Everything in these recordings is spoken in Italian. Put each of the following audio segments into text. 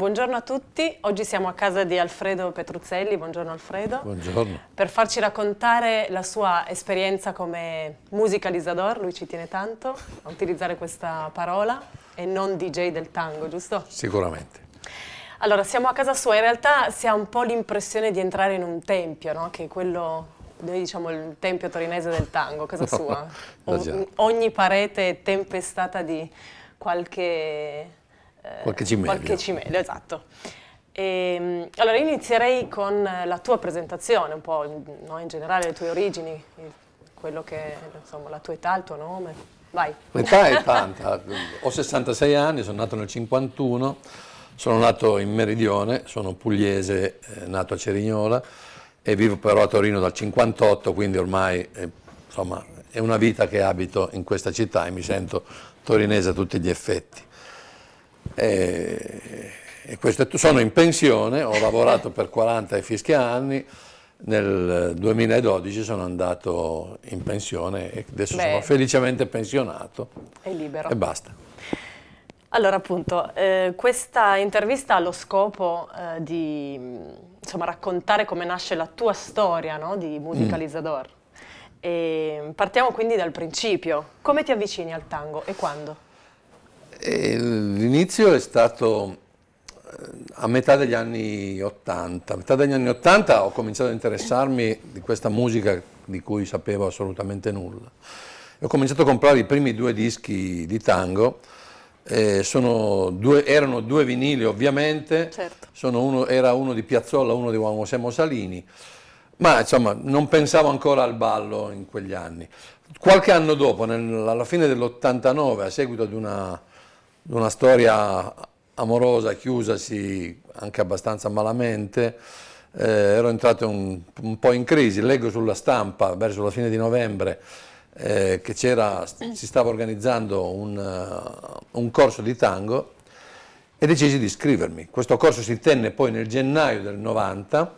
Buongiorno a tutti, oggi siamo a casa di Alfredo Petruzzelli, buongiorno Alfredo. Buongiorno. Per farci raccontare la sua esperienza come musicalizzador, lui ci tiene tanto a utilizzare questa parola, e non DJ del tango, giusto? Sicuramente. Allora, siamo a casa sua, in realtà si ha un po' l'impressione di entrare in un tempio, no? Che è quello noi diciamo il tempio torinese del tango, casa sua. O, ogni parete è tempestata di qualche eh, qualche cimelio. Qualche cimelio, esatto. E, ehm, allora inizierei con la tua presentazione, un po' no, in generale le tue origini, quello che, insomma, la tua età, il tuo nome. Vai. L'età è tanta, ho 66 anni, sono nato nel 51, sono nato in Meridione, sono pugliese, eh, nato a Cerignola e vivo però a Torino dal 58, quindi ormai eh, insomma, è una vita che abito in questa città e mi sento torinese a tutti gli effetti. E, e queste, sono in pensione, ho lavorato per 40 e fischia anni, nel 2012 sono andato in pensione e adesso Beh. sono felicemente pensionato. E libero. E basta. Allora appunto, eh, questa intervista ha lo scopo eh, di insomma, raccontare come nasce la tua storia no? di musicalizzador. Mm. partiamo quindi dal principio. Come ti avvicini al tango e quando? Eh, l'inizio è stato eh, a metà degli anni 80. A metà degli anni 80 ho cominciato a interessarmi di questa musica di cui sapevo assolutamente nulla. ho cominciato a comprare i primi due dischi di tango. Eh, due, erano due vinili ovviamente, certo. uno, era uno di Piazzolla, uno di Juan José Mosalini, ma insomma non pensavo ancora al ballo in quegli anni. Qualche anno dopo, nel, alla fine dell'89, a seguito di una una storia amorosa, chiusasi anche abbastanza malamente, eh, ero entrato un, un, po' in crisi, leggo sulla stampa verso la fine di novembre eh, che si stava organizzando un, uh, un corso di tango e decisi di iscrivermi. Questo corso si tenne poi nel gennaio del 90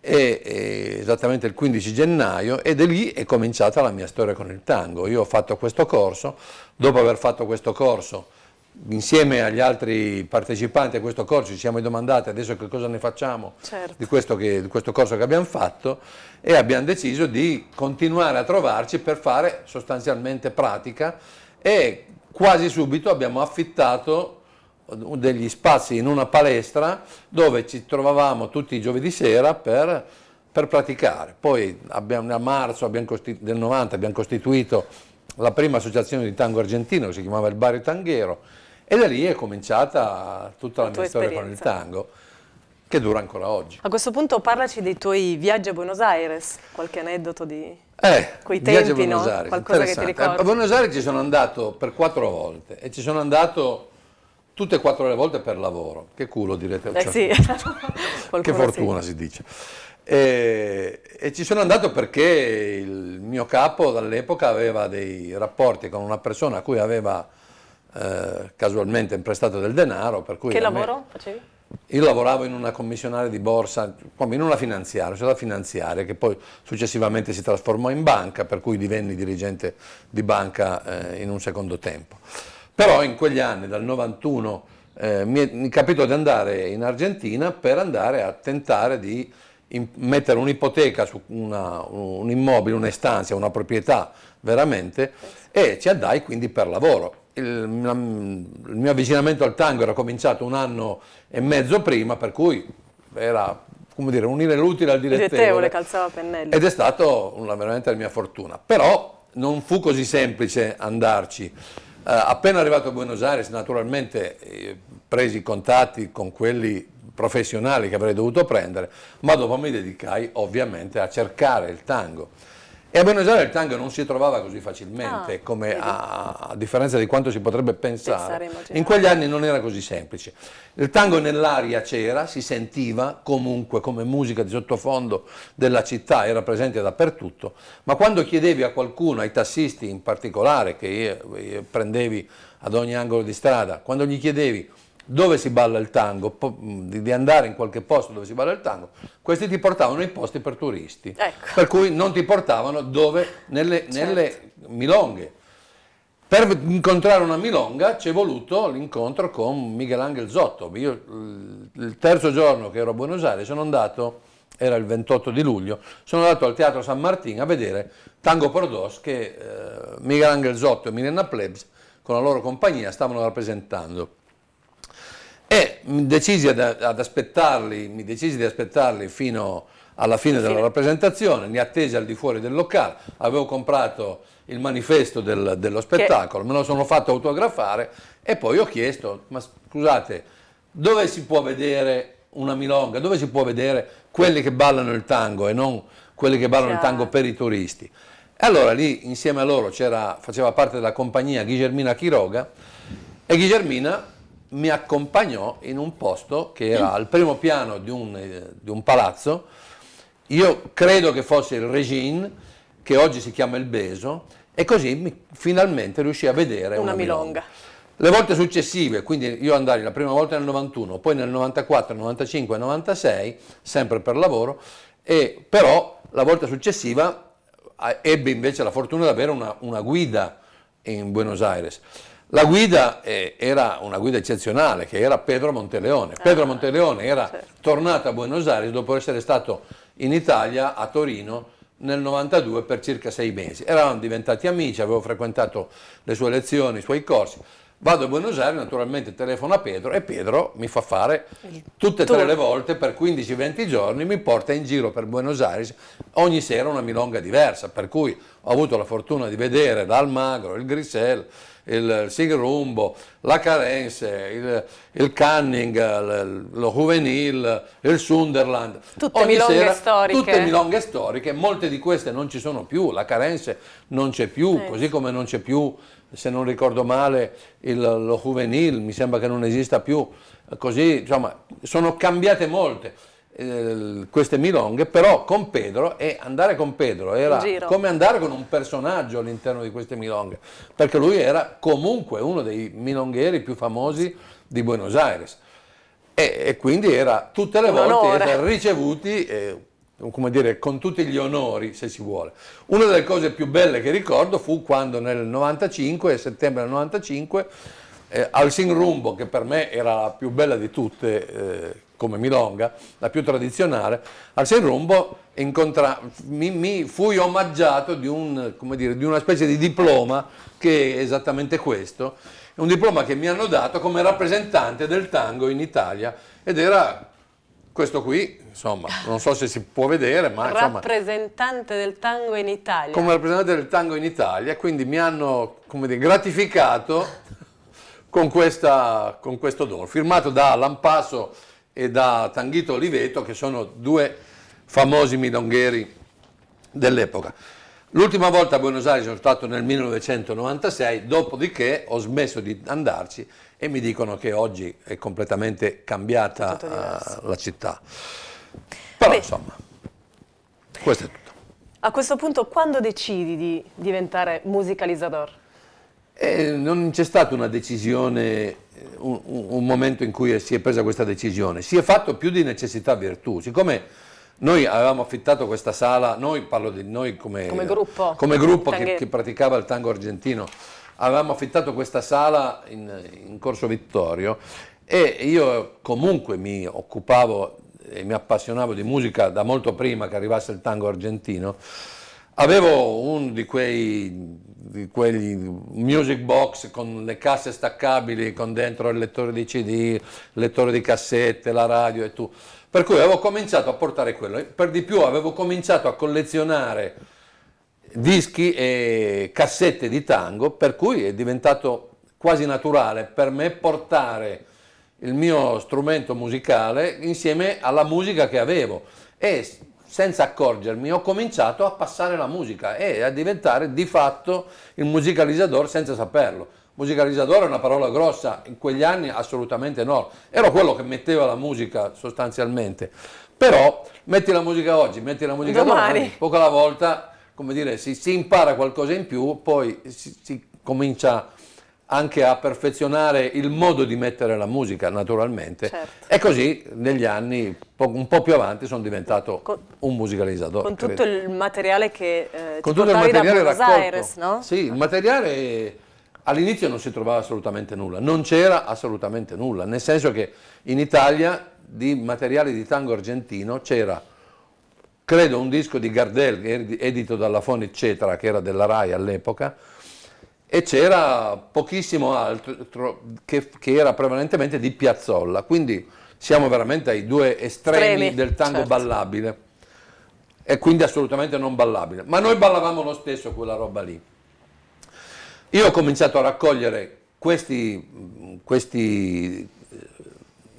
e, esattamente il 15 gennaio ed è lì è cominciata la mia storia con il tango. Io ho fatto questo corso, dopo aver fatto questo corso insieme agli altri partecipanti a questo corso ci siamo domandati adesso che cosa ne facciamo certo. di, questo che, di, questo corso che abbiamo fatto e abbiamo deciso di continuare a trovarci per fare sostanzialmente pratica e quasi subito abbiamo affittato degli spazi in una palestra dove ci trovavamo tutti i giovedì sera per, per praticare. Poi abbiamo, a marzo abbiamo del 90 abbiamo costituito la prima associazione di tango argentino che si chiamava il Barrio Tanghero e da lì è cominciata tutta la, la mia storia esperienza. con il tango che dura ancora oggi. A questo punto parlaci dei tuoi viaggi a Buenos Aires, qualche aneddoto di eh, quei tempi, a Buenos no? Aires, qualcosa che ti ricordi. A Buenos Aires ci sono andato per quattro volte e ci sono andato tutte e quattro le volte per lavoro. Che culo direte. Eh, cioè, sì. che fortuna sì. si dice. E, e, ci sono andato perché il mio capo dall'epoca aveva dei rapporti con una persona a cui aveva eh, casualmente prestato del denaro. che lavoro me, facevi? Io lavoravo in una commissionaria di borsa, in una finanziaria, società cioè finanziaria che poi successivamente si trasformò in banca, per cui divenni dirigente di banca eh, in un secondo tempo. Però eh. in quegli anni, dal 91, eh, mi, è, mi capitò di andare in Argentina per andare a tentare di in, mettere un'ipoteca su una, un immobile, un'estanzia, una proprietà veramente e ci andai quindi per lavoro. Il, il mio avvicinamento al tango era cominciato un anno e mezzo prima, per cui era come dire, unire l'utile al direttevole. direttevole calzava pennelli. Ed è stata veramente la mia fortuna. Però non fu così semplice andarci eh, appena arrivato a Buenos Aires naturalmente eh, presi i contatti con quelli professionali che avrei dovuto prendere, ma dopo mi dedicai ovviamente a cercare il tango. E a Buenos Aires il tango non si trovava così facilmente, ah, come a, a, differenza di quanto si potrebbe pensare. In quegli anni non era così semplice. Il tango nell'aria c'era, si sentiva comunque come musica di sottofondo della città, era presente dappertutto, ma quando chiedevi a qualcuno, ai tassisti in particolare, che io, io prendevi ad ogni angolo di strada, quando gli chiedevi dove si balla il tango, mm, di andare in qualche posto dove si balla il tango, questi ti portavano in posti per turisti, ecco. per cui non ti portavano dove, nelle, certo. nelle milonghe. Per incontrare una milonga c'è voluto l'incontro con Miguel Angel Zotto. Io il terzo giorno che ero a Buenos Aires sono andato, era il 28 di luglio, sono andato al Teatro San Martin a vedere Tango por che eh, Angel Zotto e Milena Plebs con la loro compagnia stavano rappresentando e mi decisi ad, ad, aspettarli, mi decisi di aspettarli fino alla fine della rappresentazione, li attesi al di fuori del locale, avevo comprato il manifesto del, dello spettacolo, che... me lo sono fatto autografare e poi ho chiesto, ma scusate, dove si può vedere una milonga, dove si può vedere quelli che ballano il tango e non quelli che ballano il tango per i turisti? E allora lì insieme a loro faceva parte della compagnia Ghigermina Chiroga e Ghigermina mi accompagnò in un posto che era mm. al primo piano di un, eh, di un palazzo, io credo che fosse il Regine, che oggi si chiama il Beso, e così mi, finalmente riuscì a vedere una, una milonga. milonga. Le volte successive, quindi io andai la prima volta nel 91, poi nel 94, 95 96, sempre per lavoro, e però la volta successiva eh, ebbe invece la fortuna di avere una, una guida in Buenos Aires. La guida eh, era una guida eccezionale, che era Pedro Monteleone. Ah, Pedro Monteleone era certo. tornato a Buenos Aires dopo essere stato in Italia, a Torino, nel 92 per circa sei mesi. Eravamo diventati amici, avevo frequentato le sue lezioni, i suoi corsi. Vado a Buenos Aires, naturalmente telefono a Pedro e Pedro mi fa fare tutte e tre le volte per 15-20 giorni, mi porta in giro per Buenos Aires, ogni sera una milonga diversa, per cui ho avuto la fortuna di vedere l'Almagro, il Grisel, il sigrumbo, la Carense, il, il canning, lo juvenil, il Sunderland. Tutte Ogni milonghe sera, storiche. Tutte milonghe storiche, molte di queste non ci sono più, la Carense non c'è più, eh. così come non c'è più, se non ricordo male, il, lo juvenil, mi sembra che non esista più, così, insomma, sono cambiate molte. Eh, queste milonghe, però con Pedro e andare con Pedro era come andare con un personaggio all'interno di queste milonghe, perché lui era comunque uno dei milongheri più famosi di Buenos Aires e, e quindi era tutte le volte ricevuti eh, come dire, con tutti gli onori, se si vuole. Una delle cose più belle che ricordo fu quando nel 95, settembre del 95, eh, al Sin Rumbo, che per me era la più bella di tutte, eh, come milonga, la più tradizionale, al Sei Rombo mi, mi, fui omaggiato di, un, dire, di, una specie di diploma che è esattamente questo, un diploma che mi hanno dato come rappresentante del tango in Italia ed era questo qui, insomma, non so se si può vedere, ma insomma, rappresentante del tango in Italia. Come rappresentante del tango in Italia, quindi mi hanno, dire, gratificato con, questa, con questo dono, firmato da Lampasso e da Tanghito Oliveto, che sono due famosi milongheri dell'epoca. L'ultima volta a Buenos Aires sono stato nel 1996, dopodiché ho smesso di andarci e mi dicono che oggi è completamente cambiata uh, la città. Però Beh, insomma, questo è tutto. A questo punto quando decidi di diventare musicalizzador? E eh, non c'è stata una decisione, eh, un, un, momento in cui si è presa questa decisione, si è fatto più di necessità virtù, siccome noi avevamo affittato questa sala, noi parlo di noi come, come gruppo, come gruppo che, che, praticava il tango argentino, avevamo affittato questa sala in, in Corso Vittorio e io comunque mi occupavo e mi appassionavo di musica da molto prima che arrivasse il tango argentino, avevo uno di quei di quelli music box con le casse staccabili, con dentro il lettore di CD, il lettore di cassette, la radio e tu. Per cui avevo cominciato a portare quello, per di più avevo cominciato a collezionare dischi e cassette di tango, per cui è diventato quasi naturale per me portare il mio strumento musicale insieme alla musica che avevo e senza accorgermi, ho cominciato a passare la musica e a diventare di fatto il musicalizzatore senza saperlo. Musicalizzatore è una parola grossa, in quegli anni assolutamente no. Ero quello che metteva la musica sostanzialmente. Però metti la musica oggi, metti la musica domani, domani poco alla volta, come dire, si, si impara qualcosa in più, poi si, si comincia anche a perfezionare il modo di mettere la musica naturalmente certo. e così negli anni un po' più avanti sono diventato con, un musicalizzatore. Con tutto credo. il materiale che eh, con tutto il materiale da raccolto. Aires, no? Sì, il materiale all'inizio non si trovava assolutamente nulla, non c'era assolutamente nulla, nel senso che in Italia di materiale di tango argentino c'era credo un disco di Gardel edito dalla Foni Cetra che era della RAI all'epoca e c'era pochissimo altro che, che, era prevalentemente di piazzolla, quindi siamo veramente ai due estremi, Stremi, del tango certo. ballabile e quindi assolutamente non ballabile, ma noi ballavamo lo stesso quella roba lì. Io ho cominciato a raccogliere questi, questi eh,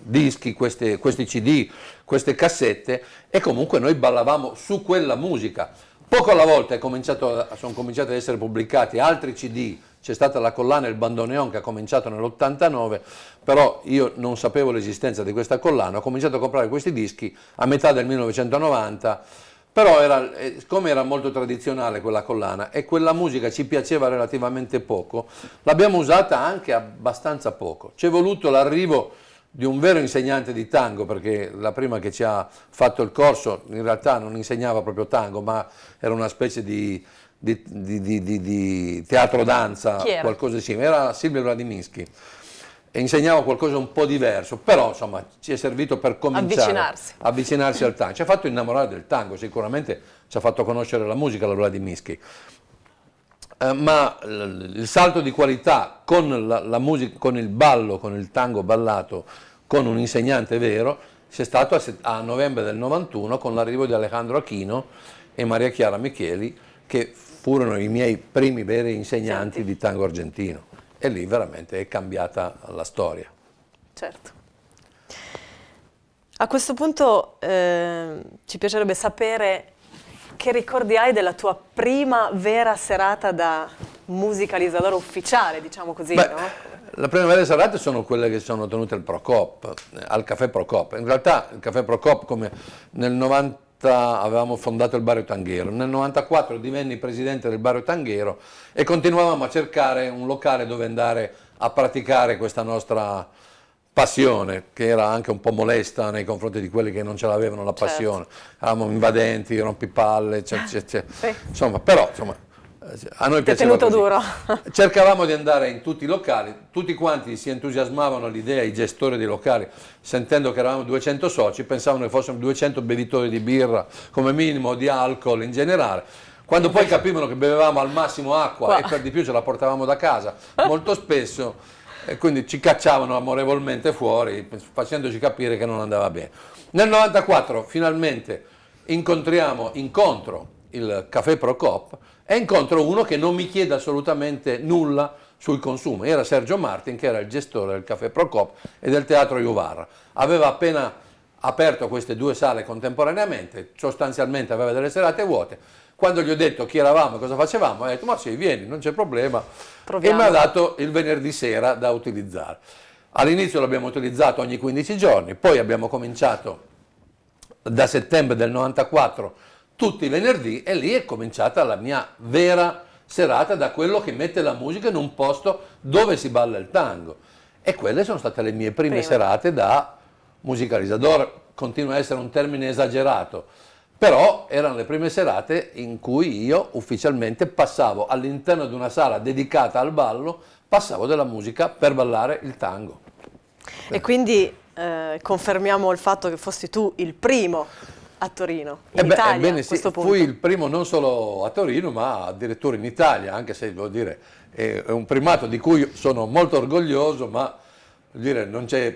dischi, queste, questi cd, queste cassette e comunque noi ballavamo su quella musica Poco alla volta sono cominciati ad essere pubblicati altri CD, c'è stata la collana Il Bandoneon che ha cominciato nell'89, però io non sapevo l'esistenza di questa collana, ho cominciato a comprare questi dischi a metà del 1990, però era, eh, siccome era molto tradizionale quella collana e quella musica ci piaceva relativamente poco, l'abbiamo usata anche abbastanza poco. C'è voluto l'arrivo di un vero insegnante di tango, perché la prima che ci ha fatto il corso in realtà non insegnava proprio tango, ma era una specie di, di, di, di teatro danza, qualcosa di simile, era Silvio Vladiminsky e insegnava qualcosa un po' diverso, però insomma ci è servito per cominciare avvicinarsi. avvicinarsi al tango, ci ha fatto innamorare del tango, sicuramente ci ha fatto conoscere la musica la Vladiminsky, eh, ma il salto di qualità con la, la musica, con il ballo, con il tango ballato, con un insegnante vero, c'è stato a, a novembre del 91 con l'arrivo di Alejandro Achino e Maria Chiara Micheli, che furono i miei primi veri insegnanti certo. di tango argentino. E lì veramente è cambiata la storia. Certo. A questo punto eh, ci piacerebbe sapere che ricordi hai della tua prima vera serata da musicalizzatore ufficiale, diciamo così, Beh, no? La prima vera serata sono quelle che sono tenute al Procop, al Caffè Procop. In realtà il Caffè Procop come nel 90 avevamo fondato il Barrio Tanghero, nel 94 divenni presidente del Barrio Tanghero e continuavamo a cercare un locale dove andare a praticare questa nostra passione, che era anche un po' molesta nei confronti di quelli che non ce l'avevano la certo. passione, certo. eravamo invadenti, rompipalle, eccetera, cioè, ah, cioè, eccetera. Cioè, sì. insomma, però insomma, eh, a noi piaceva tenuto così. duro. Cercavamo di andare in tutti i locali, tutti quanti si entusiasmavano all'idea, i gestori dei locali, sentendo che eravamo 200 soci, pensavano che fossimo 200 bevitori di birra come minimo, di alcol in generale. Quando poi capivano che bevevamo al massimo acqua Qua. e per di più ce la portavamo da casa, molto spesso e quindi ci cacciavano amorevolmente fuori facendoci capire che non andava bene. Nel 94 finalmente incontriamo, incontro il Café Procop e incontro uno che non mi chiede assolutamente nulla sui consumi, era Sergio Martin che era il gestore del Café Procop e del Teatro Juvarra, aveva appena aperto queste due sale contemporaneamente, sostanzialmente aveva delle serate vuote, quando gli ho detto chi eravamo e cosa facevamo, ha detto ma sì, vieni, non c'è problema, Proviamo. e mi ha dato il venerdì sera da utilizzare. All'inizio l'abbiamo utilizzato ogni 15 giorni, poi abbiamo cominciato da settembre del 94 tutti i venerdì e lì è cominciata la mia vera serata da quello che mette la musica in un posto dove si balla il tango. E quelle sono state le mie prime Prima. serate da musicalizzador continua a essere un termine esagerato, però erano le prime serate in cui io ufficialmente passavo all'interno di una sala dedicata al ballo, passavo della musica per ballare il tango. E quindi eh, confermiamo il fatto che fossi tu il primo a Torino, in beh, Italia ebbene, sì, Fui il primo non solo a Torino, ma addirittura in Italia, anche se devo dire è un primato di cui sono molto orgoglioso, ma dire, non c'è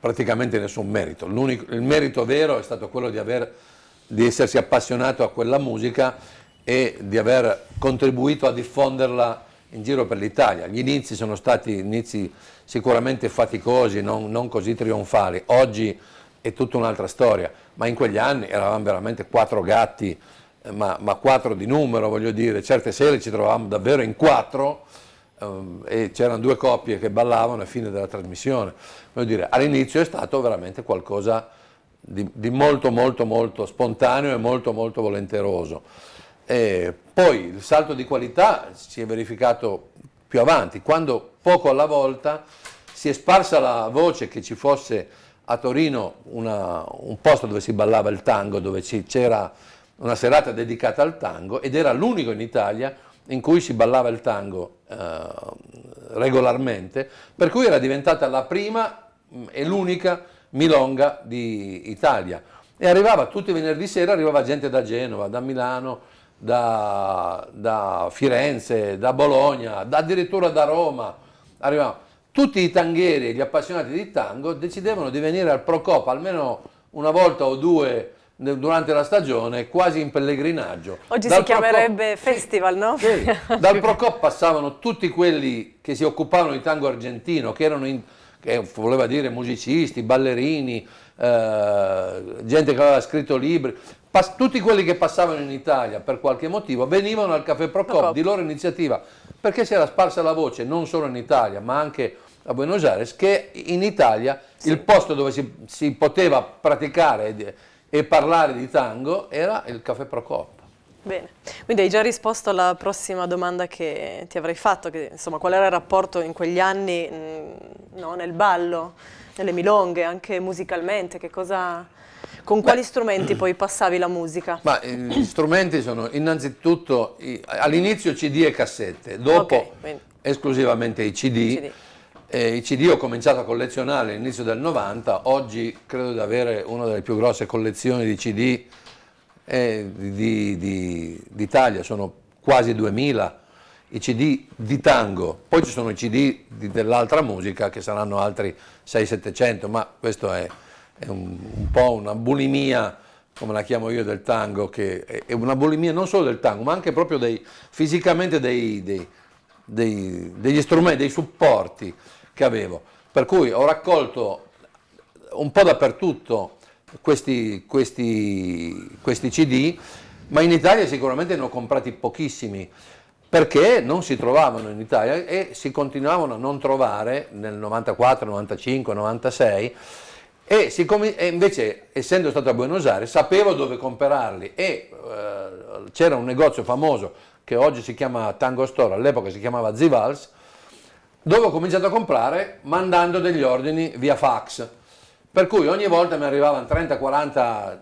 praticamente nessun merito. il merito vero è stato quello di, aver, di essersi appassionato a quella musica e di aver contribuito a diffonderla in giro per l'Italia. Gli inizi sono stati inizi sicuramente faticosi, non, non così trionfali. Oggi è tutta un'altra storia, ma in quegli anni eravamo veramente quattro gatti, eh, ma, ma quattro di numero, voglio dire. Certe sere ci trovavamo davvero in quattro um, e c'erano due coppie che ballavano a fine della trasmissione. all'inizio è stato veramente qualcosa di, di, molto molto molto spontaneo e molto molto volenteroso. E poi il salto di qualità si è verificato più avanti, quando poco alla volta si è sparsa la voce che ci fosse a Torino una, un posto dove si ballava il tango, dove c'era una serata dedicata al tango ed era l'unico in Italia in cui si ballava il tango eh, regolarmente, per cui era diventata la prima mm, e l'unica milonga d'Italia. E arrivava tutti i venerdì sera, arrivava gente da Genova, da Milano, da, da Firenze, da Bologna, da, addirittura da Roma. Arrivava. Tutti i tanghieri e gli appassionati di tango decidevano di venire al Procop almeno una volta o due durante la stagione quasi in pellegrinaggio. Oggi dal si chiamerebbe Procop... festival, no? Sì. Dal Procop passavano tutti quelli che si occupavano di tango argentino, che erano in... che voleva dire musicisti, ballerini, eh, gente che aveva scritto libri, Pas... tutti quelli che passavano in Italia per qualche motivo venivano al Caffè Procop, Procop di loro iniziativa, perché si era sparsa la voce non solo in Italia ma anche a Buenos Aires che in Italia sì. il posto dove si, si poteva praticare e parlare di tango era il caffè Procopio. Bene, quindi hai già risposto alla prossima domanda che ti avrei fatto, che, insomma qual era il rapporto in quegli anni mh, mm, no, nel ballo, nelle milonghe, anche musicalmente, cosa, con Beh, quali strumenti poi passavi la musica? Ma, eh, gli strumenti sono innanzitutto all'inizio CD e cassette, dopo okay, esclusivamente i CD. CD eh, I CD ho cominciato a collezionare all'inizio del 90, oggi credo di avere una delle più grosse collezioni di CD eh, d'Italia, sono quasi 2000 i CD di tango, poi ci sono i CD dell'altra musica che saranno altri 6-700, ma questo è, è un, un, po' una bulimia, come la chiamo io, del tango, che è, è una bulimia non solo del tango, ma anche proprio dei, fisicamente dei, dei, degli strumenti, dei supporti che avevo. Per cui ho raccolto un po' dappertutto questi, questi, questi CD, ma in Italia sicuramente ne ho comprati pochissimi perché non si trovavano in Italia e si continuavano a non trovare nel 94, 95, 96 e, siccome, e invece essendo stato a Buenos Aires sapevo dove comprarli e eh, c'era un negozio famoso che oggi si chiama Tango Store, all'epoca si chiamava Zivals, dove ho cominciato a comprare mandando degli ordini via fax. Per cui ogni volta mi arrivavano 30-40 eh,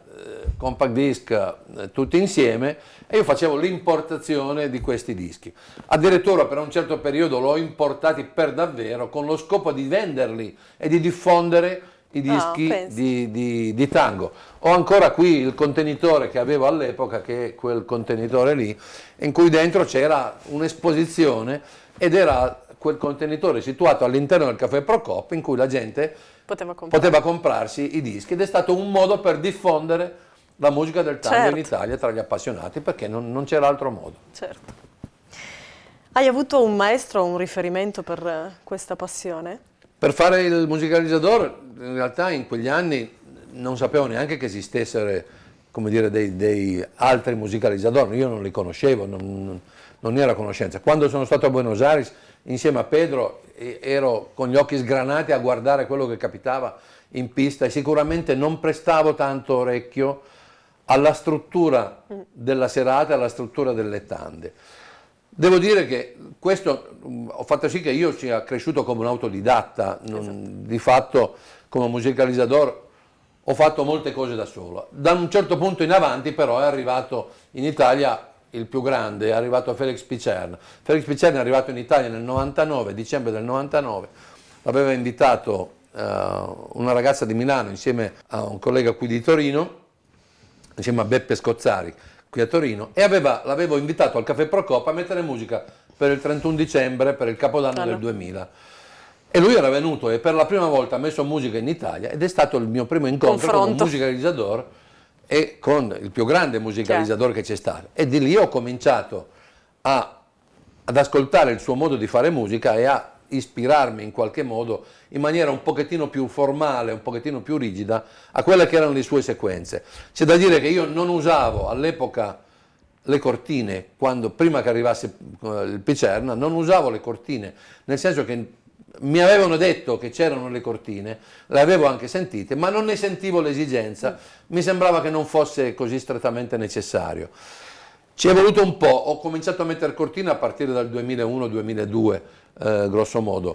compact disc eh, tutti insieme e io facevo l'importazione di questi dischi. Addirittura per un certo periodo l'ho importati per davvero con lo scopo di venderli e di diffondere i ah, dischi oh, di, di, di, tango. Ho ancora qui il contenitore che avevo all'epoca, che è quel contenitore lì, in cui dentro c'era un'esposizione ed era quel contenitore situato all'interno del caffè Procop in cui la gente poteva, comprare. poteva, comprarsi i dischi ed è stato un modo per diffondere la musica del tango certo. in Italia tra gli appassionati perché non, non c'era altro modo. Certo. Hai avuto un maestro, o un riferimento per eh, questa passione? Per fare il musicalizzatore in realtà in quegli anni non sapevo neanche che esistessero come dire, dei, dei altri musicalizzatori, io non li conoscevo, non, non era conoscenza. Quando sono stato a Buenos Aires, insieme a Pedro, ero con gli occhi sgranati a guardare quello che capitava in pista e sicuramente non prestavo tanto orecchio alla struttura della serata, alla struttura delle tande. Devo dire che questo ho fatto sì che io sia cresciuto come un autodidatta, non, esatto. di fatto come musicalizzatore ho fatto molte cose da solo. Da un certo punto in avanti però è arrivato in Italia il più grande è arrivato a Felix Picerno. Felix Picerno è arrivato in Italia nel 99, dicembre del 99, l'aveva invitato eh, una ragazza di Milano insieme a un collega qui di Torino, insieme a Beppe Scozzari qui a Torino, e l'avevo invitato al Caffè Procopa a mettere musica per il 31 dicembre, per il Capodanno ah, del 2000. E lui era venuto e per la prima volta ha messo musica in Italia ed è stato il mio primo incontro Confronto. con un musicalizzatore e con il più grande musicalizzatore certo. che c'è stato. E di lì ho cominciato a, ad ascoltare il suo modo di fare musica e a ispirarmi in qualche modo in maniera un pochettino più formale, un pochettino più rigida a quelle che erano le sue sequenze. C'è da dire che io non usavo all'epoca le cortine, quando, prima che arrivasse eh, il Picerna, non usavo le cortine, nel senso che mi avevano detto che c'erano le cortine, le avevo anche sentite, ma non ne sentivo l'esigenza, mi sembrava che non fosse così strettamente necessario. Ci è voluto un po', ho cominciato a mettere cortine a partire dal 2001-2002, eh, grosso modo,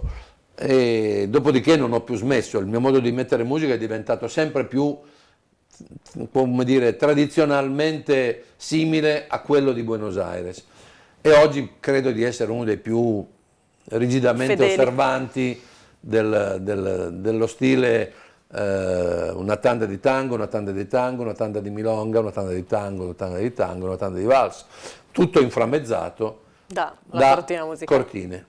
e dopodiché non ho più smesso, il mio modo di mettere musica è diventato sempre più, come dire, tradizionalmente simile a quello di Buenos Aires e oggi credo di essere uno dei più rigidamente Fedeli. osservanti del, del, dello stile eh, una tanda di tango, una tanda di tango, una tanda di milonga, una tanda di tango, una tanda di tango, una tanda di vals, tutto inframmezzato da, da cortina musicale. cortine.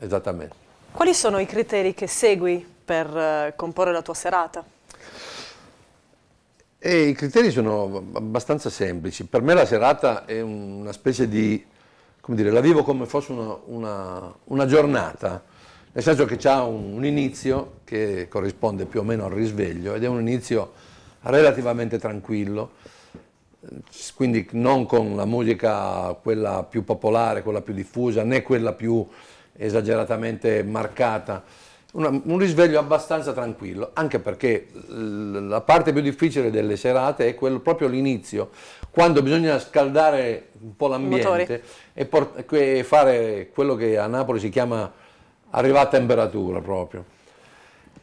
Esattamente. Quali sono i criteri che segui per eh, comporre la tua serata? E I criteri sono abbastanza semplici. Per me la serata è una specie di come dire, la vivo come fosse una, una, una giornata, nel senso che c'è un, un inizio che corrisponde più o meno al risveglio ed è un inizio relativamente tranquillo, quindi non con la musica quella più popolare, quella più diffusa, né quella più esageratamente marcata una, un risveglio abbastanza tranquillo, anche perché la parte più difficile delle serate è quello, proprio l'inizio, quando bisogna scaldare un po' l'ambiente e, e fare quello che a Napoli si chiama arrivare a temperatura proprio.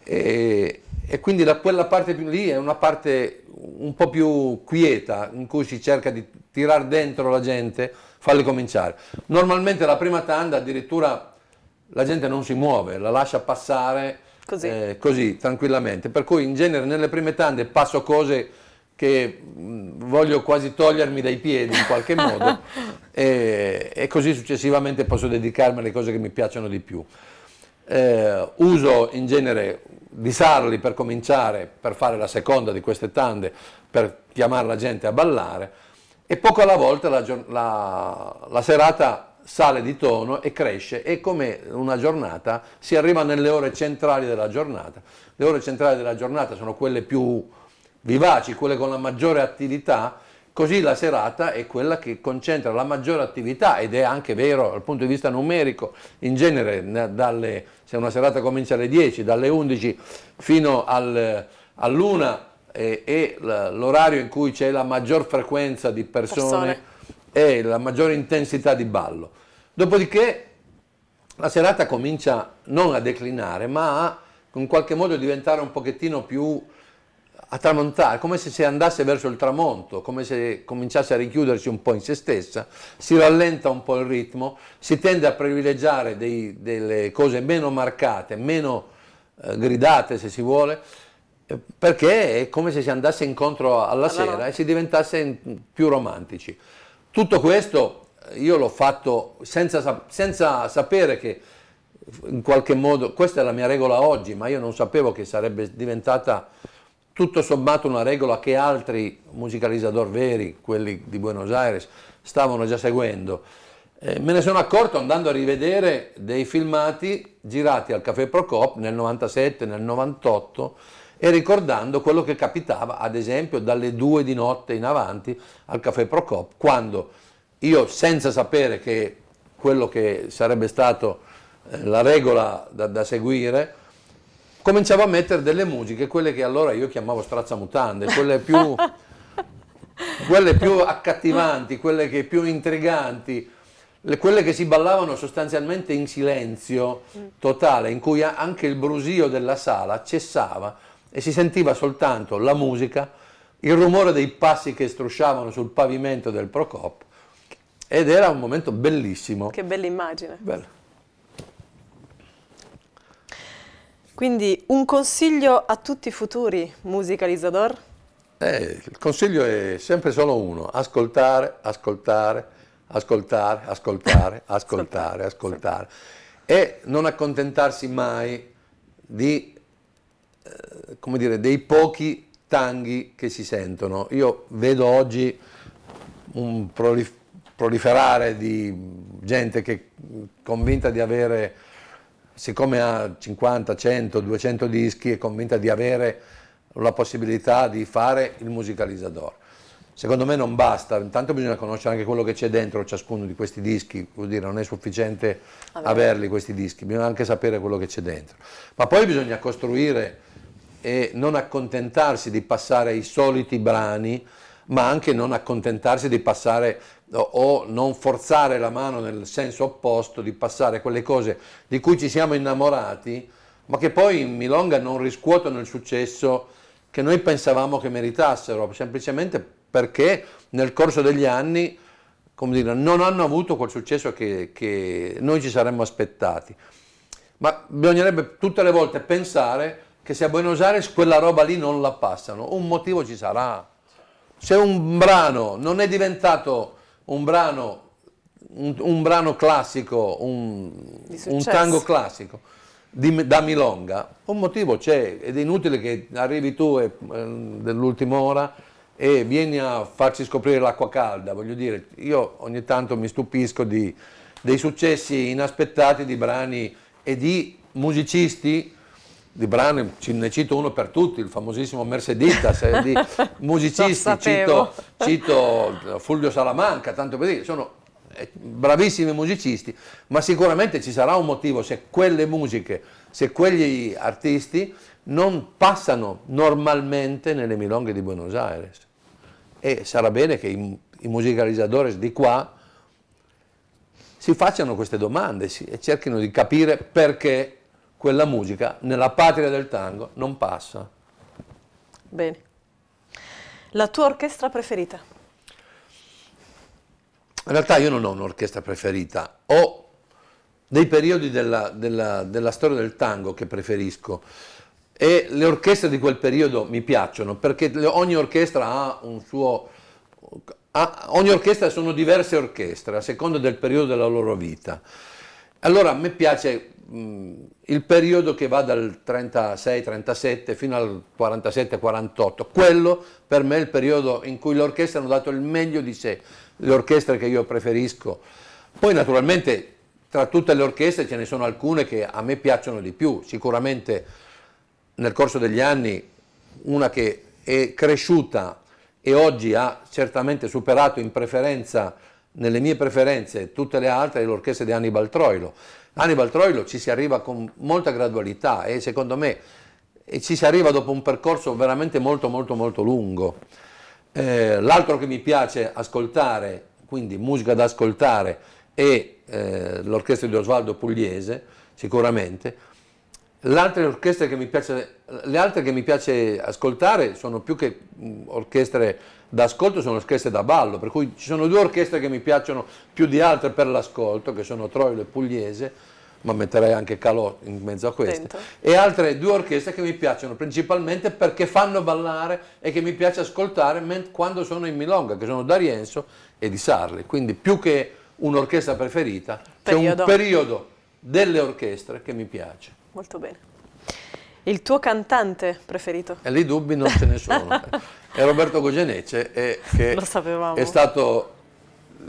E, e quindi da quella parte più, lì è una parte un po' più quieta in cui si cerca di tirare dentro la gente, farli cominciare. Normalmente la prima tanda addirittura la gente non si muove, la lascia passare così, eh, così tranquillamente. Per cui in genere nelle prime tande passo cose che mm, voglio quasi togliermi dai piedi in qualche modo e, e, così successivamente posso dedicarmi alle cose che mi piacciono di più. Eh, uso in genere di sarli per cominciare, per fare la seconda di queste tande, per chiamare la gente a ballare e poco alla volta la, la, la serata sale di tono e cresce e come una giornata si arriva nelle ore centrali della giornata. Le ore centrali della giornata sono quelle più vivaci, quelle con la maggiore attività, così la serata è quella che concentra la maggiore attività ed è anche vero dal punto di vista numerico, in genere dalle, se una serata comincia alle 10, dalle 11 fino al, all'1 eh, è, è l'orario in cui c'è la maggior frequenza di persone. persone e la maggiore intensità di ballo. Dopodiché la serata comincia non a declinare, ma a in qualche modo diventare un pochettino più a tramontare, come se si andasse verso il tramonto, come se cominciasse a richiudersi un po' in se stessa, si rallenta un po' il ritmo, si tende a privilegiare dei, delle cose meno marcate, meno eh, gridate se si vuole, perché è come se si andasse incontro alla, alla sera no. e si diventasse più romantici. Tutto questo eh, io l'ho fatto senza, senza sapere che in qualche modo, questa è la mia regola oggi, ma io non sapevo che sarebbe diventata tutto sommato una regola che altri musicalizzatori veri, quelli di Buenos Aires, stavano già seguendo. Eh, me ne sono accorto andando a rivedere dei filmati girati al Café Procop nel 97, nel 98 e ricordando quello che capitava ad esempio dalle due di notte in avanti al caffè Procop quando io senza sapere che quello che sarebbe stato eh, la regola da, da seguire cominciavo a mettere delle musiche quelle che allora io chiamavo strazzamutande quelle più, quelle più accattivanti quelle che più intriganti quelle che si ballavano sostanzialmente in silenzio mm. totale, in cui anche il brusio della sala cessava e si sentiva soltanto la musica, il rumore dei passi che strusciavano sul pavimento del Procop ed era un momento bellissimo. Che bella immagine. Bello. Quindi un consiglio a tutti i futuri musicalizzador? Eh, il consiglio è sempre solo uno, ascoltare, ascoltare, ascoltare, ascoltare, ascoltare, ascoltare, ascoltare. e non accontentarsi mai di come dire, dei pochi tanghi che si sentono. Io vedo oggi un prolif proliferare di gente che convinta di avere, siccome ha 50, 100, 200 dischi, è convinta di avere la possibilità di fare il musicalizzatore. Secondo me non basta, intanto bisogna conoscere anche quello che c'è dentro ciascuno di questi dischi, vuol dire non è sufficiente averli questi dischi, bisogna anche sapere quello che c'è dentro. Ma poi bisogna costruire e non accontentarsi di passare i soliti brani, ma anche non accontentarsi di passare o non forzare la mano nel senso opposto, di passare quelle cose di cui ci siamo innamorati, ma che poi in Milonga non riscuotono il successo che noi pensavamo che meritassero, semplicemente perché nel corso degli anni dire, non hanno avuto quel successo che, che noi ci saremmo aspettati. Ma bisognerebbe tutte le volte pensare che se a Buenos Aires quella roba lì non la passano, un motivo ci sarà. Se un brano non è diventato un brano, un, un brano classico, un, un, tango classico di, da Milonga, un motivo c'è ed è inutile che arrivi tu eh, dell'ultima ora e vieni a farci scoprire l'acqua calda, voglio dire, io ogni tanto mi stupisco di, dei successi inaspettati di brani e di musicisti di brani, ne cito uno per tutti, il famosissimo Merceditas, eh, di musicisti, cito, cito Fulvio Salamanca, tanto per dire, sono eh, bravissimi musicisti, ma sicuramente ci sarà un motivo se quelle musiche, se quegli artisti non passano normalmente nelle milonghe di Buenos Aires. E sarà bene che i, i musicalizzatori di qua si facciano queste domande si, e cerchino di capire perché quella musica nella patria del tango non passa. Bene. La tua orchestra preferita? In realtà io non ho un'orchestra preferita, ho dei periodi della, della, della storia del tango che preferisco e le orchestre di quel periodo mi piacciono perché ogni orchestra ha un suo... Ha, ogni orchestra sono diverse orchestre a seconda del periodo della loro vita. Allora a me piace mh, mm, il periodo che va dal 36-37 fino al 47-48, quello per me è il periodo in cui le orchestre hanno dato il meglio di sé, le orchestre che io preferisco. Poi naturalmente tra tutte le orchestre ce ne sono alcune che a me piacciono di più, sicuramente nel corso degli anni una che è cresciuta e oggi ha certamente superato in preferenza nelle mie preferenze tutte le altre è l'orchestra di Hannibal Troilo. Hannibal Troilo ci si arriva con molta gradualità e secondo me ci si arriva dopo un percorso veramente molto molto molto lungo. Eh, l'altro che mi piace ascoltare, quindi musica da ascoltare, è eh, l'orchestra di Osvaldo Pugliese, sicuramente, L'altra orchestra che mi piace, le altre che mi piace ascoltare sono più che orchestre d'ascolto, sono orchestre da ballo, per cui ci sono due orchestre che mi piacciono più di altre per l'ascolto, che sono Troilo e Pugliese, ma metterei anche Calò in mezzo a queste, Sento. e altre due orchestre che mi piacciono principalmente perché fanno ballare e che mi piace ascoltare quando sono in Milonga, che sono d'Arienzo e di Sarli, quindi più che un'orchestra preferita, c'è un periodo delle orchestre che mi piace molto bene. Il tuo cantante preferito? E lì dubbi non ce ne sono. è Roberto Gogenece è, che è stato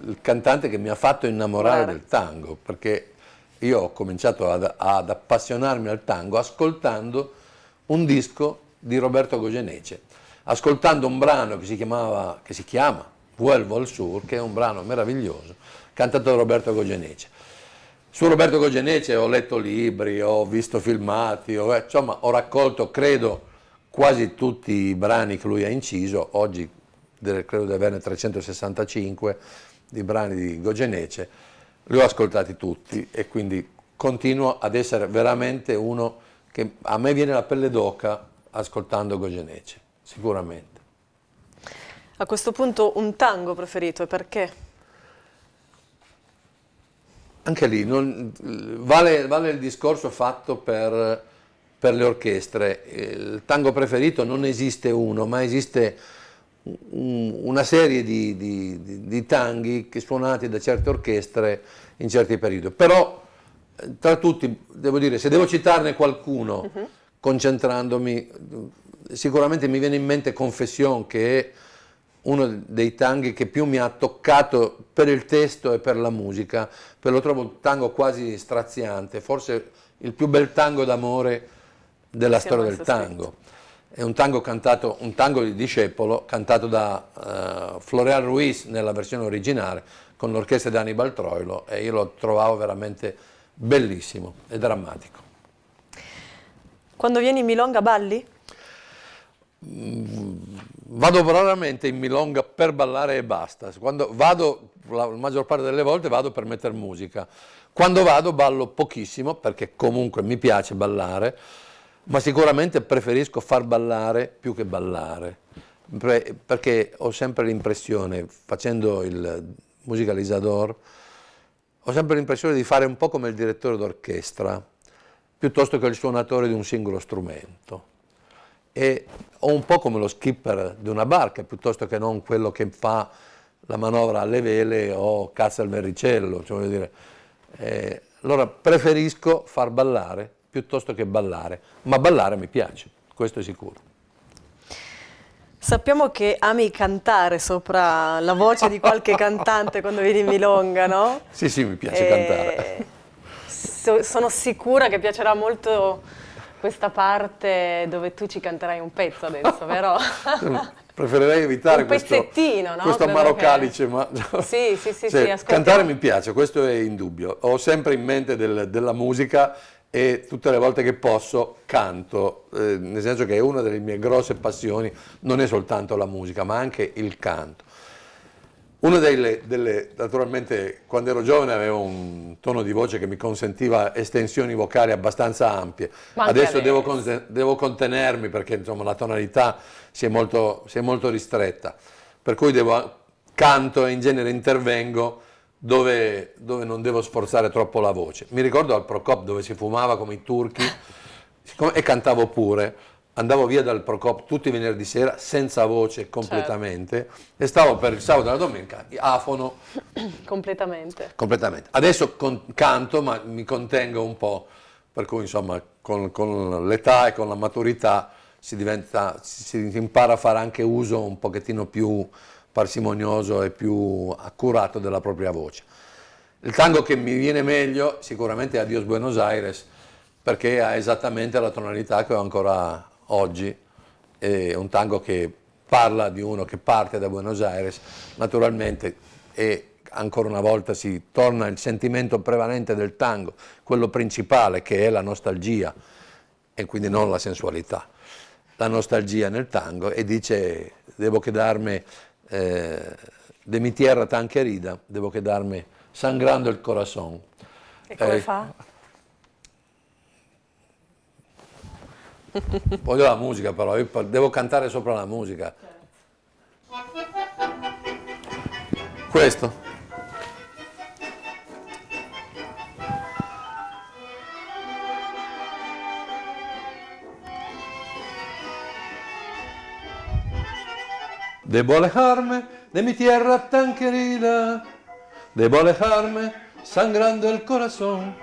il cantante che mi ha fatto innamorare Guarda. del tango, perché io ho cominciato ad, ad, appassionarmi al tango ascoltando un disco di Roberto Gogenece, ascoltando un brano che si, chiamava, che si chiama Vuelvo al Sur, che è un brano meraviglioso, cantato da Roberto Gogenece. Su Roberto Gogenece ho letto libri, ho visto filmati, ho, eh, insomma ho raccolto, credo, quasi tutti i brani che lui ha inciso, oggi credo di averne 365 di brani di Gogenece, li ho ascoltati tutti e quindi continuo ad essere veramente uno che a me viene la pelle d'oca ascoltando Gogenece, sicuramente. A questo punto un tango preferito, perché? anche lì non, vale, vale, il discorso fatto per, per, le orchestre. Il tango preferito non esiste uno, ma esiste una serie di, di, di, di, tanghi che suonati da certe orchestre in certi periodi. Però tra tutti, devo dire, se devo citarne qualcuno, uh mhm. -huh. concentrandomi, sicuramente mi viene in mente Confession che è uno dei tanghi che più mi ha toccato per il testo e per la musica, per lo trovo un tango quasi straziante, forse il più bel tango d'amore della storia del tango. È un tango, cantato, un tango di discepolo cantato da uh, eh, Floreal Ruiz nella versione originale con l'orchestra di Hannibal Troilo e io lo trovavo veramente bellissimo e drammatico. Quando vieni in Milonga balli? Mm, Vado raramente in milonga per ballare e basta, quando vado, la maggior parte delle volte vado per mettere musica, quando vado ballo pochissimo perché comunque mi piace ballare, ma sicuramente preferisco far ballare più che ballare, perché ho sempre l'impressione, facendo il musicalizzador, ho sempre l'impressione di fare un po' come il direttore d'orchestra, piuttosto che il suonatore di un singolo strumento e o un po' come lo skipper di una barca, piuttosto che non quello che fa la manovra alle vele o cazza al verricello, cioè eh, allora preferisco far ballare piuttosto che ballare, ma ballare mi piace, questo è sicuro. Sappiamo che ami cantare sopra la voce di qualche cantante quando vieni in Milonga, no? Sì, sì, mi piace e... cantare. Eh, so, sono sicura che piacerà molto questa parte dove tu ci canterai un pezzo adesso, vero? Preferirei evitare un questo, no? questo amaro che... calice, ma sì, sì, sì, cioè, sì cantare mi piace, questo è indubbio. Ho sempre in mente del, della musica e tutte le volte che posso canto, eh, nel senso che è una delle mie grosse passioni, non è soltanto la musica, ma anche il canto. Una delle, delle, naturalmente quando ero giovane avevo un tono di voce che mi consentiva estensioni vocali abbastanza ampie, adesso devo, con, devo, contenermi perché insomma, la tonalità si è, molto, si è molto ristretta, per cui devo, canto e in genere intervengo dove, dove, non devo sforzare troppo la voce. Mi ricordo al Procop dove si fumava come i turchi e cantavo pure, andavo via dal Procop tutti i venerdì sera senza voce certo. completamente certo. e stavo per il sabato e la domenica afono. completamente. completamente. Adesso con, canto ma mi contengo un po', per cui insomma con, con l'età e con la maturità si, diventa, si, si impara a fare anche uso un pochettino più parsimonioso e più accurato della propria voce. Il tango che mi viene meglio sicuramente è Adios Buenos Aires perché ha esattamente la tonalità che ho ancora oggi è un tango che parla di uno che parte da Buenos Aires, naturalmente e ancora una volta si torna il sentimento prevalente del tango, quello principale che è la nostalgia e quindi non la sensualità, la nostalgia nel tango e dice devo quedarmi eh, de mi tierra tan querida, devo quedarmi sangrando il corazon. E come eh, fa? Voglio la musica però, io devo cantare sopra la musica. Questo. Devo alejarme de mi tierra tan querida, debo alejarme sangrando el corazón,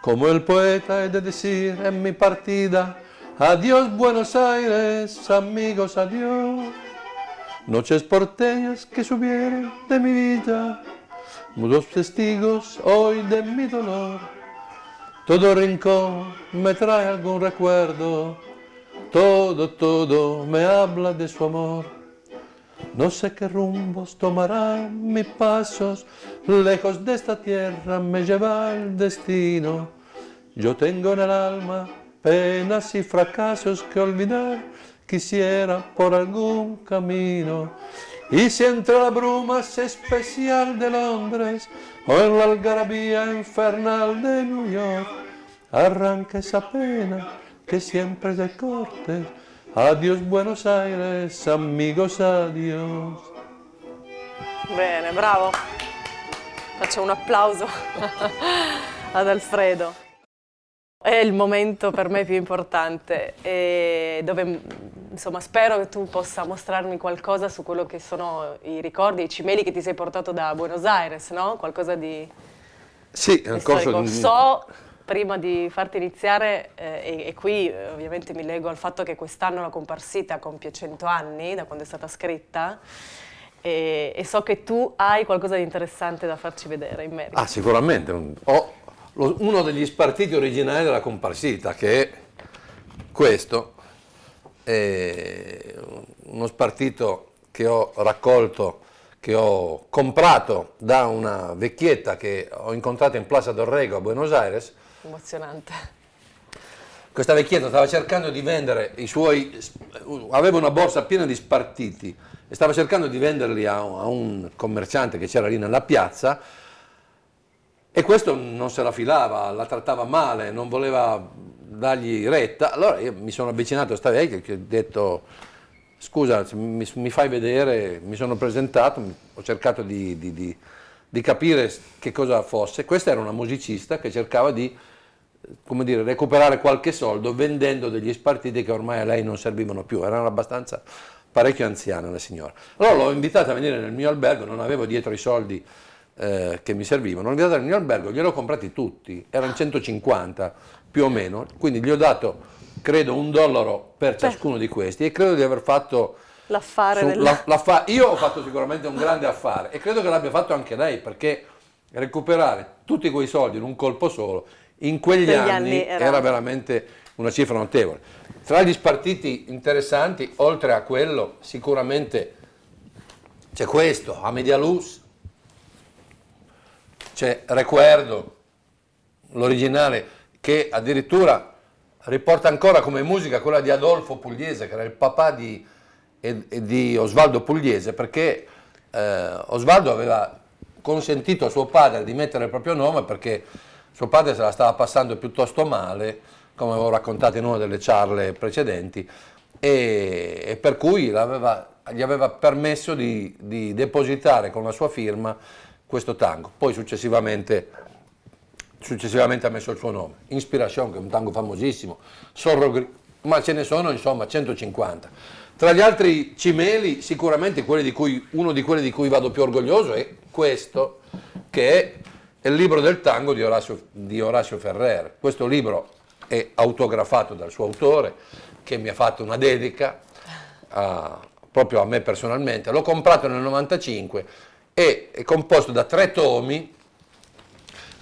como el poeta he de decir en mi partida, Adiós Buenos Aires, amigos, adiós. Noches porteñas que subieron de mi vida, mudos testigos hoy de mi dolor. Todo rincón me trae algún recuerdo, todo, todo me habla de su amor. No sé qué rumbos tomarán mis pasos, lejos de esta tierra me lleva el destino. Yo tengo en el alma penas y fracasos que olvidar quisiera por algún camino. Y si entre la bruma especial de Londres o en la algarabía infernal de New York, arranca esa pena que siempre te corte. Adiós Buenos Aires, amigos, adiós. Bene, bravo. Faccio un applauso a Alfredo. È il momento per me più importante e dove mm, insomma, spero che tu possa mostrarmi qualcosa su quello che sono i ricordi, i cimeli che ti sei portato da Buenos Aires, no? Qualcosa di Sì, ecco, di cosa... So prima di farti iniziare eh, e, e, qui eh, ovviamente mi leggo al fatto che quest'anno la comparsita compie 100 anni da quando è stata scritta. E, e so che tu hai qualcosa di interessante da farci vedere in merito. Ah, sicuramente. Ho lo, uno degli spartiti originali della comparsita, che è questo, è uno spartito che ho raccolto, che ho comprato da una vecchietta che ho incontrato in Plaza Dorrego a Buenos Aires. Emozionante questa vecchietta stava cercando di vendere i suoi, aveva una borsa piena di spartiti e stava cercando di venderli a, un commerciante che c'era lì nella piazza e questo non se la filava, la trattava male, non voleva dargli retta. Allora io mi sono avvicinato a sta vecchia che ho detto scusa, mi, mi, fai vedere, mi sono presentato, ho cercato di, di, di, di, capire che cosa fosse. Questa era una musicista che cercava di dire, recuperare qualche soldo vendendo degli spartiti che ormai a lei non servivano più, erano abbastanza parecchio anziana la signora. Allora l'ho invitata a venire nel mio albergo, non avevo dietro i soldi eh, che mi servivano, li ho dati al mio albergo, glieli ho comprati tutti, erano 150 più o meno, quindi gli ho dato credo un dollaro per ciascuno Beh. di questi e credo di aver fatto l'affare. Su, del... la, l'affa- io ho fatto sicuramente un grande affare e credo che l'abbia fatto anche lei perché recuperare tutti quei soldi in un colpo solo in quegli, anni, anni era... era veramente una cifra notevole. Tra gli spartiti interessanti, oltre a quello, sicuramente c'è questo, a Media Luz, c'è Recuerdo, l'originale, che addirittura riporta ancora come musica quella di Adolfo Pugliese, che era il papà di, di Osvaldo Pugliese, perché eh, Osvaldo aveva consentito a suo padre di mettere il proprio nome perché suo padre se la stava passando piuttosto male, come avevo raccontato in una delle charle precedenti, e, e per cui gli aveva permesso di, di depositare con la sua firma questo tango. Poi successivamente, successivamente ha messo il suo nome, Inspiration, che è un tango famosissimo, Sorro ma ce ne sono insomma 150. Tra gli altri cimeli, sicuramente di cui, uno di quelli di cui vado più orgoglioso è questo, che è il libro del tango di Orazio, di Orazio Ferrer. Questo libro è autografato dal suo autore, che mi ha fatto una dedica a, proprio a me personalmente. L'ho comprato nel 1995, e è composto da tre tomi,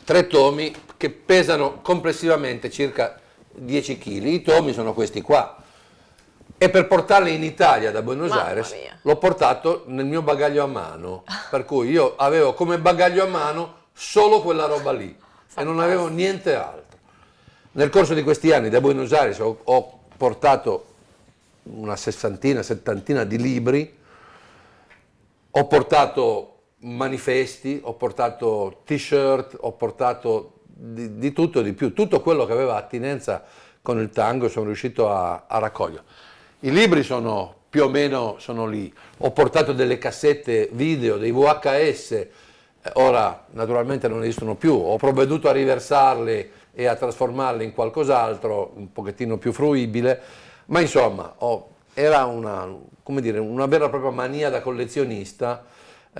tre tomi che pesano complessivamente circa 10 kg. I tomi sono questi qua. E per portarli in Italia da Buenos Mamma Aires l'ho portato nel mio bagaglio a mano, per cui io avevo come bagaglio a mano solo quella roba lì Fantastico. e non avevo niente altro. Nel corso di questi anni da Buenos Aires ho, ho portato una sessantina, settantina di libri, ho portato manifesti, ho portato t-shirt, ho portato di, di, tutto e di più, tutto quello che aveva attinenza con il tango sono riuscito a, a raccogliere. I libri sono più o meno sono lì, ho portato delle cassette video, dei VHS, eh, ora naturalmente non esistono più, ho provveduto a riversarli e a trasformarli in qualcos'altro, un pochettino più fruibile, ma insomma ho, era una, come dire, una vera e propria mania da collezionista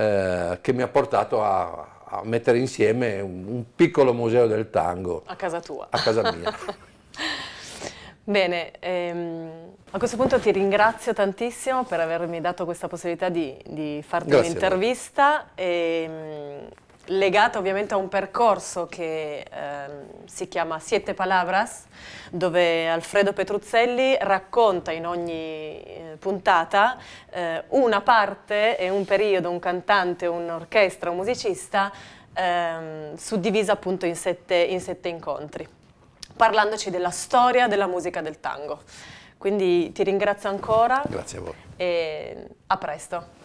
eh, che mi ha portato a, a mettere insieme un, un, piccolo museo del tango. A casa tua. A casa mia. Bene, ehm, a questo punto ti ringrazio tantissimo per avermi dato questa possibilità di, di farti un'intervista legata ovviamente a un percorso che ehm, si chiama Siete Palabras, dove Alfredo Petruzzelli racconta in ogni eh, puntata eh, una parte e un periodo, un cantante, un'orchestra, un musicista, ehm, suddivisa appunto in sette, in sette incontri, parlandoci della storia della musica del tango. Quindi ti ringrazio ancora. Grazie a voi. E a presto.